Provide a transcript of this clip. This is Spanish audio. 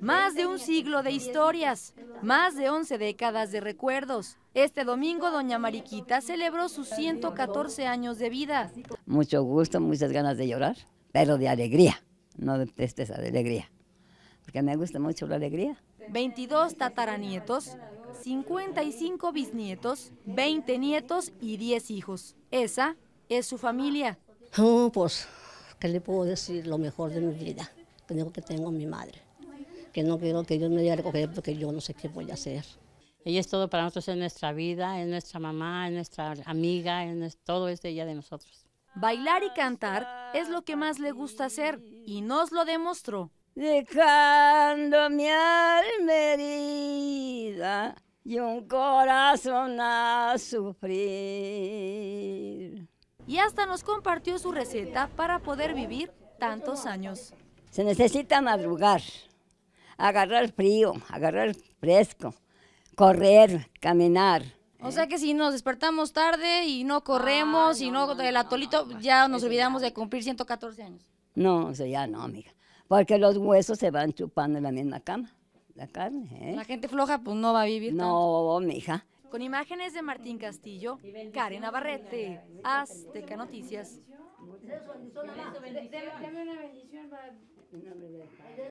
Más de un siglo de historias, más de 11 décadas de recuerdos. Este domingo, doña Mariquita celebró sus 114 años de vida. Mucho gusto, muchas ganas de llorar, pero de alegría, no de tristeza, de alegría, porque me gusta mucho la alegría. 22 tataranietos, 55 bisnietos, 20 nietos y 10 hijos. Esa es su familia. Oh, pues, ¿qué le puedo decir lo mejor de mi vida? Tengo que tengo a mi madre que no quiero que Dios me vaya a recoger porque yo no sé qué voy a hacer. Ella es todo para nosotros, en nuestra vida, es nuestra mamá, es nuestra amiga, es todo es de ella de nosotros. Bailar y cantar es lo que más le gusta hacer y nos lo demostró. Dejando mi alma herida y un corazón a sufrir. Y hasta nos compartió su receta para poder vivir tantos años. Se necesita madrugar, agarrar frío, agarrar fresco, correr, caminar. O sea que si nos despertamos tarde y no corremos ah, y no, del atolito, ya nos olvidamos de cumplir 114 años. No, o sea, ya no, amiga. Porque los huesos se van chupando en la misma cama, la carne. ¿eh? La gente floja pues no va a vivir. No, mija. Con imágenes de Martín Castillo, Karen Navarrete, Azteca Noticias. una bendición para...